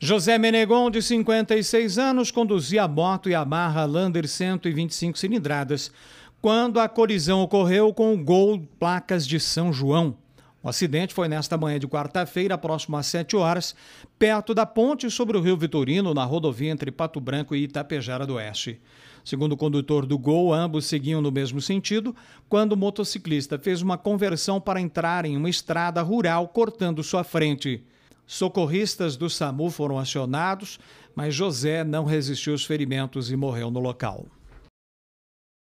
José Menegon, de 56 anos, conduzia a moto e a barra Lander 125 cilindradas quando a colisão ocorreu com o Gol Placas de São João. O acidente foi nesta manhã de quarta-feira, próximo às 7 horas, perto da ponte sobre o Rio Vitorino, na rodovia entre Pato Branco e Itapejara do Oeste. Segundo o condutor do Gol, ambos seguiam no mesmo sentido quando o motociclista fez uma conversão para entrar em uma estrada rural cortando sua frente. Socorristas do SAMU foram acionados, mas José não resistiu aos ferimentos e morreu no local.